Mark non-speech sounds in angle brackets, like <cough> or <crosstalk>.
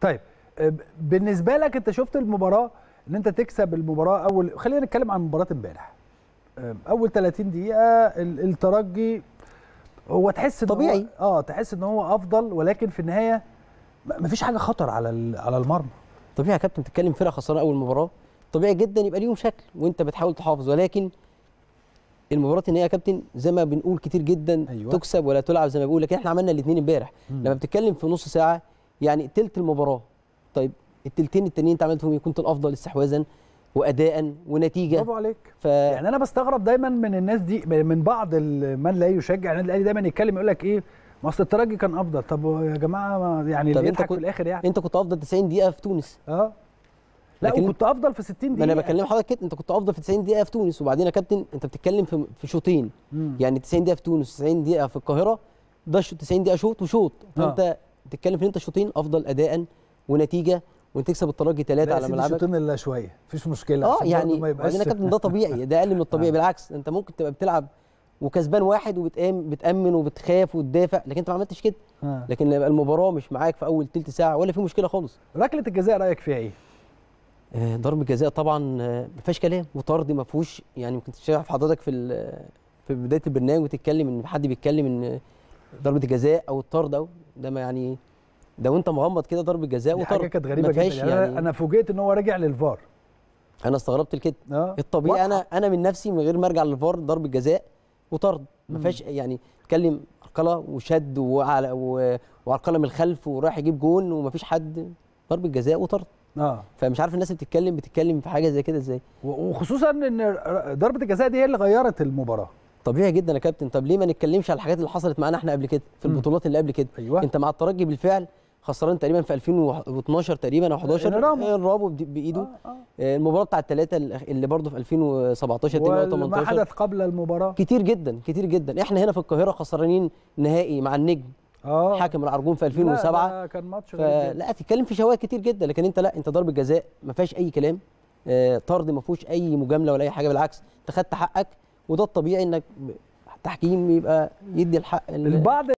طيب آه، بالنسبه لك انت شفت المباراه ان انت تكسب المباراه اول خلينا نتكلم عن مباراه امبارح آه، اول 30 دقيقه الترجي هو تحس ان طبيعي هو اه تحس ان هو افضل ولكن في النهايه مفيش حاجه خطر على على المرمى طبيعي يا كابتن تتكلم فرقه خسرانه اول مباراه طبيعي جدا يبقى ليهم شكل وانت بتحاول تحافظ ولكن المباراه النهائيه يا كابتن زي ما بنقول كتير جدا أيوة. تكسب ولا تلعب زي ما بيقول لكن احنا عملنا الاثنين امبارح لما بتتكلم في نص ساعه يعني تلت المباراه طيب التلتين التانيين انت عملت فيهم ايه كنت الافضل استحواذا واداء ونتيجه برافو عليك ف... يعني انا بستغرب دايما من الناس دي من بعض من لا يشجع النادي الاهلي دايما يتكلم يقول لك ايه ما اصل الترجي كان افضل طب يا جماعه يعني طب انت كنت... في الاخر يعني انت كنت افضل 90 دقيقه في تونس اه لا لكن... وكنت افضل في 60 دقيقه ما انا بكلم حضرتك كده انت كنت افضل في 90 دقيقه في تونس وبعدين يا كابتن انت بتتكلم في في شوطين يعني 90 دقيقه في تونس 90 دقيقه في القاهره ده 90 دقيقه شوط وشوط آه. فانت بتتكلم في انت شوطين افضل اداء ونتيجه وانت تكسب الترجي ثلاثه على ملعبك شوطين الا شويه مفيش مشكله اه يعني ما يبقاش كابتن ده طبيعي ده اقل من الطبيعي <laughs> آه. بالعكس انت ممكن تبقى بتلعب وكسبان واحد وبتامن وبتخاف وتدافع لكن انت ما عملتش كده آه. لكن يبقى المباراه مش معاك في اول ثلث ساعه ولا في مشكله خالص ركله الجزاء رايك فيها ايه آه، ضرب جزاء طبعا ما فيهاش كلام وطرد ما فيهوش يعني ممكن في حضرتك في في بدايه البرنامج وتتكلم ان حد بيتكلم ان ضربه الجزاء او الطرد او ده ما يعني ده وانت مغمض كده ضربه جزاء وطرد حاجه كانت غريبه جدا يعني, يعني انا فوجئت ان هو راجع للفار انا استغربت لكده آه. الطبيعي انا انا من نفسي من غير ما ارجع للفار ضربه جزاء وطرد ما فيهاش يعني اتكلم عرقله وشد وعلى وعرقله من الخلف وراح يجيب جون فيش حد ضربه جزاء وطرد اه فمش عارف الناس بتتكلم بتتكلم في حاجه زي كده ازاي وخصوصا ان ضربه الجزاء دي هي اللي غيرت المباراه طبيعي جدا يا كابتن طب ليه ما نتكلمش على الحاجات اللي حصلت معانا احنا قبل كده في البطولات اللي قبل كده أيوة. انت مع الترجي بالفعل خسران تقريبا في 2012 تقريبا او 11 الرابو بايده آه آه. آه، المباراه بتاعت الثلاثه اللي برضه في 2017 2018 ما حدث قبل المباراه كتير جدا كتير جدا احنا هنا في القاهره خسرانين نهائي مع النجم اه حاكم العرجون في 2007 لا, لا كان ماتش ف... لا تتكلم في شوايه كتير جدا لكن انت لا انت ضرب جزاء ما فيهاش اي كلام آه، طرد ما فيهوش اي مجامله ولا اي حاجه بالعكس انت خدت حقك وده الطبيعي انك تحكيم يبقى يدي الحق للبعض